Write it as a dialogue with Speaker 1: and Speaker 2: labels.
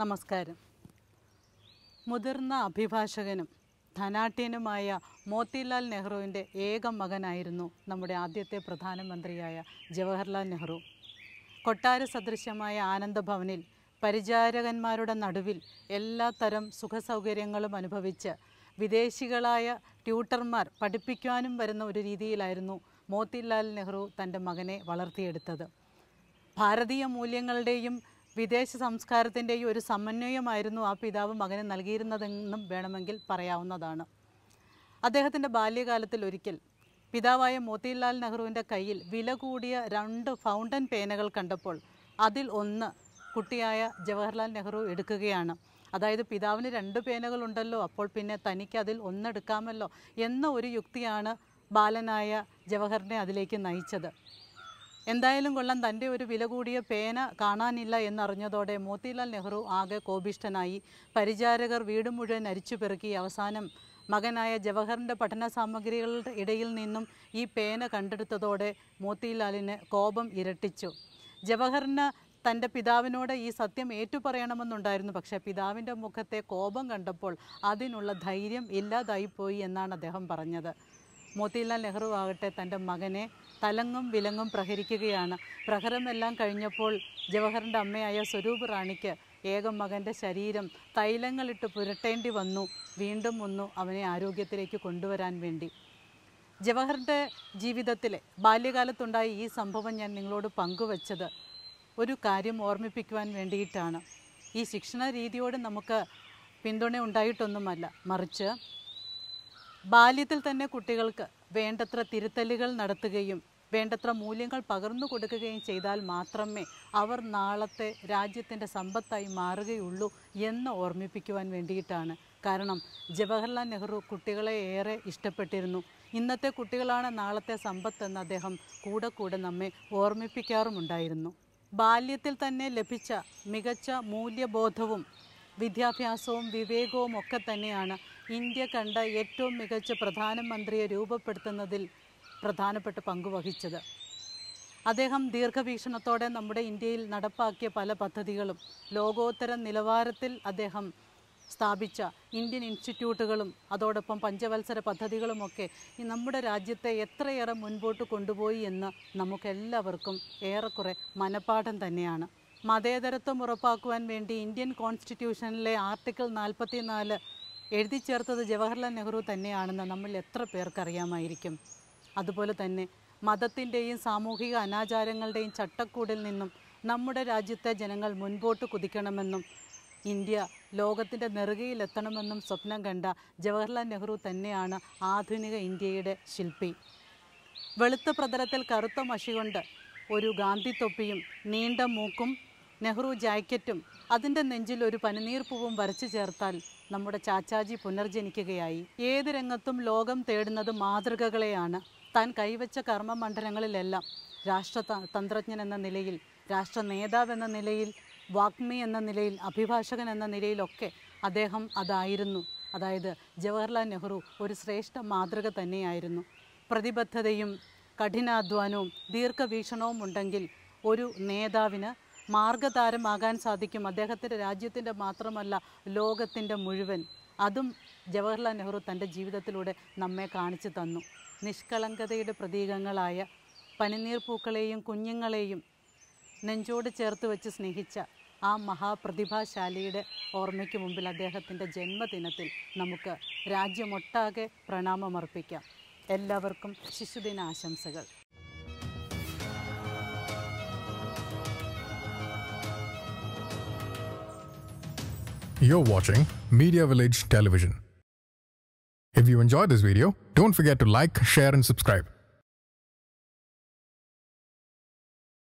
Speaker 1: നമസ്കാരം മുതിർന്ന അഭിഭാഷകനും ധനാട്യനുമായ മോത്തിലാൽ നെഹ്റുവിൻ്റെ ഏക മകനായിരുന്നു നമ്മുടെ ആദ്യത്തെ പ്രധാനമന്ത്രിയായ ജവഹർലാൽ നെഹ്റു കൊട്ടാര സദൃശ്യമായ ആനന്ദഭവനിൽ പരിചാരകന്മാരുടെ നടുവിൽ എല്ലാ തരം സുഖസൗകര്യങ്ങളും അനുഭവിച്ച് വിദേശികളായ ട്യൂട്ടർമാർ പഠിപ്പിക്കുവാനും വരുന്ന ഒരു രീതിയിലായിരുന്നു മോത്തിലാൽ നെഹ്റു തൻ്റെ മകനെ വളർത്തിയെടുത്തത് ഭാരതീയ മൂല്യങ്ങളുടെയും വിദേശ സംസ്കാരത്തിൻ്റെയും ഒരു സമന്വയമായിരുന്നു ആ പിതാവ് മകന് നൽകിയിരുന്നതെന്നും വേണമെങ്കിൽ പറയാവുന്നതാണ് അദ്ദേഹത്തിൻ്റെ ബാല്യകാലത്തിൽ ഒരിക്കൽ പിതാവായ മോത്തിലാൽ നെഹ്റുവിൻ്റെ കയ്യിൽ വില കൂടിയ രണ്ട് ഫൗണ്ടൻ പേനകൾ കണ്ടപ്പോൾ അതിൽ ഒന്ന് കുട്ടിയായ ജവഹർലാൽ നെഹ്റു എടുക്കുകയാണ് അതായത് പിതാവിന് രണ്ട് പേനകളുണ്ടല്ലോ അപ്പോൾ പിന്നെ തനിക്ക് അതിൽ ഒന്നെടുക്കാമല്ലോ എന്ന ഒരു യുക്തിയാണ് ബാലനായ ജവഹറിനെ അതിലേക്ക് നയിച്ചത് എന്തായാലും കൊള്ളാൻ തൻ്റെ ഒരു വില കൂടിയ പേന കാണാനില്ല എന്നറിഞ്ഞതോടെ മോത്തിലാൽ നെഹ്റു ആകെ കോപിഷ്ഠനായി പരിചാരകർ വീട് മുഴുവൻ അരിച്ചു പെറുക്കി അവസാനം മകനായ ജവഹറിൻ്റെ പഠന സാമഗ്രികളുടെ ഇടയിൽ നിന്നും ഈ പേന കണ്ടെടുത്തതോടെ മോത്തിലാലിന് കോപം ഇരട്ടിച്ചു ജവഹറിന് തൻ്റെ പിതാവിനോട് ഈ സത്യം ഏറ്റുപറയണമെന്നുണ്ടായിരുന്നു പക്ഷേ പിതാവിൻ്റെ മുഖത്തെ കോപം കണ്ടപ്പോൾ അതിനുള്ള ധൈര്യം ഇല്ലാതായിപ്പോയി എന്നാണ് അദ്ദേഹം പറഞ്ഞത് മോത്തിലാൽ നെഹ്റു ആകട്ടെ തൻ്റെ മകനെ തലങ്ങും വിലങ്ങും പ്രഹരിക്കുകയാണ് പ്രഹരമെല്ലാം കഴിഞ്ഞപ്പോൾ ജവഹറിൻ്റെ അമ്മയായ സ്വരൂപ് റാണിക്ക് ഏക മകൻ്റെ ശരീരം തൈലങ്ങളിട്ട് പുരട്ടേണ്ടി വന്നു വീണ്ടും ഒന്നു അവനെ ആരോഗ്യത്തിലേക്ക് കൊണ്ടുവരാൻ വേണ്ടി ജവഹറിൻ്റെ ജീവിതത്തിലെ ബാല്യകാലത്തുണ്ടായ ഈ സംഭവം ഞാൻ നിങ്ങളോട് പങ്കുവച്ചത് ഒരു കാര്യം ഓർമ്മിപ്പിക്കുവാൻ വേണ്ടിയിട്ടാണ് ഈ ശിക്ഷണ രീതിയോട് നമുക്ക് പിന്തുണ ഉണ്ടായിട്ടൊന്നുമല്ല മറിച്ച് ബാല്യത്തിൽ തന്നെ കുട്ടികൾക്ക് വേണ്ടത്ര തിരുത്തലുകൾ നടത്തുകയും വേണ്ടത്ര മൂല്യങ്ങൾ പകർന്നു കൊടുക്കുകയും ചെയ്താൽ മാത്രമേ അവർ നാളത്തെ രാജ്യത്തിൻ്റെ സമ്പത്തായി മാറുകയുള്ളൂ എന്ന് ഓർമ്മിപ്പിക്കുവാൻ വേണ്ടിയിട്ടാണ് കാരണം ജവഹർലാൽ നെഹ്റു കുട്ടികളെ ഏറെ ഇഷ്ടപ്പെട്ടിരുന്നു ഇന്നത്തെ കുട്ടികളാണ് നാളത്തെ സമ്പത്തെന്ന് അദ്ദേഹം കൂടെ കൂടെ നമ്മെ ഓർമ്മിപ്പിക്കാറുമുണ്ടായിരുന്നു ബാല്യത്തിൽ തന്നെ ലഭിച്ച മികച്ച മൂല്യബോധവും വിദ്യാഭ്യാസവും വിവേകവും ഒക്കെ തന്നെയാണ് ഇന്ത്യ കണ്ട ഏറ്റവും മികച്ച പ്രധാനമന്ത്രിയെ രൂപപ്പെടുത്തുന്നതിൽ പ്രധാനപ്പെട്ട പങ്കുവഹിച്ചത് അദ്ദേഹം ദീർഘവീക്ഷണത്തോടെ നമ്മുടെ ഇന്ത്യയിൽ നടപ്പാക്കിയ പല പദ്ധതികളും ലോകോത്തര നിലവാരത്തിൽ അദ്ദേഹം സ്ഥാപിച്ച ഇന്ത്യൻ ഇൻസ്റ്റിറ്റ്യൂട്ടുകളും അതോടൊപ്പം പഞ്ചവത്സര പദ്ധതികളുമൊക്കെ ഈ നമ്മുടെ രാജ്യത്തെ എത്രയേറെ മുൻപോട്ട് കൊണ്ടുപോയി എന്ന് നമുക്കെല്ലാവർക്കും ഏറെക്കുറെ മനപ്പാഠം തന്നെയാണ് മതേതരത്വം ഉറപ്പാക്കുവാൻ വേണ്ടി ഇന്ത്യൻ കോൺസ്റ്റിറ്റ്യൂഷനിലെ ആർട്ടിക്കിൾ നാല് എഴുതി ചേർത്തത് ജവഹർലാൽ നെഹ്റു തന്നെയാണെന്ന് നമ്മൾ എത്ര പേർക്കറിയാമായിരിക്കും അതുപോലെ തന്നെ മതത്തിൻ്റെയും സാമൂഹിക അനാചാരങ്ങളുടെയും ചട്ടക്കൂടിൽ നിന്നും നമ്മുടെ രാജ്യത്തെ ജനങ്ങൾ മുൻപോട്ട് കുതിക്കണമെന്നും ഇന്ത്യ ലോകത്തിൻ്റെ നെറുകയിലെത്തണമെന്നും സ്വപ്നം കണ്ട ജവഹർലാൽ നെഹ്റു തന്നെയാണ് ആധുനിക ഇന്ത്യയുടെ ശില്പി വെളുത്ത പ്രതലത്തിൽ കറുത്ത മഷികൊണ്ട് ഒരു ഗാന്ധി തൊപ്പിയും നീണ്ട മൂക്കും നെഹ്റു ജാക്കറ്റും അതിൻ്റെ നെഞ്ചിൽ ഒരു പനിനീർ പൂവും വരച്ചു ചേർത്താൽ നമ്മുടെ ചാച്ചാജി പുനർജനിക്കുകയായി ഏത് രംഗത്തും ലോകം തേടുന്നത് മാതൃകകളെയാണ് താൻ കൈവച്ച മണ്ഡലങ്ങളിലെല്ലാം രാഷ്ട്ര തന്ത്രജ്ഞൻ എന്ന നിലയിൽ രാഷ്ട്ര നേതാവ് എന്ന നിലയിൽ വാഗ്മി എന്ന നിലയിൽ അഭിഭാഷകൻ എന്ന നിലയിലൊക്കെ അദ്ദേഹം അതായിരുന്നു അതായത് ജവഹർലാൽ നെഹ്റു ഒരു ശ്രേഷ്ഠ മാതൃക തന്നെയായിരുന്നു പ്രതിബദ്ധതയും കഠിനാധ്വാനവും ദീർഘവീക്ഷണവും ഉണ്ടെങ്കിൽ ഒരു നേതാവിന് മാർഗതാരമാകാൻ സാധിക്കും അദ്ദേഹത്തിൻ്റെ രാജ്യത്തിൻ്റെ മാത്രമല്ല ലോകത്തിൻ്റെ മുഴുവൻ അതും ജവഹർലാൽ നെഹ്റു തൻ്റെ ജീവിതത്തിലൂടെ നമ്മെ കാണിച്ചു തന്നു നിഷ്കളങ്കതയുടെ പ്രതീകങ്ങളായ പനിനീർ പൂക്കളെയും കുഞ്ഞുങ്ങളെയും നെഞ്ചോട് ചേർത്ത് വെച്ച് സ്നേഹിച്ച ആ മഹാപ്രതിഭാശാലിയുടെ ഓർമ്മയ്ക്ക് മുമ്പിൽ അദ്ദേഹത്തിൻ്റെ ജന്മദിനത്തിൽ നമുക്ക് രാജ്യമൊട്ടാകെ പ്രണാമമർപ്പിക്കാം എല്ലാവർക്കും ശിശുദിനാശംസകൾ You're watching Media Village Television. If you enjoyed this video, don't forget to like, share and subscribe.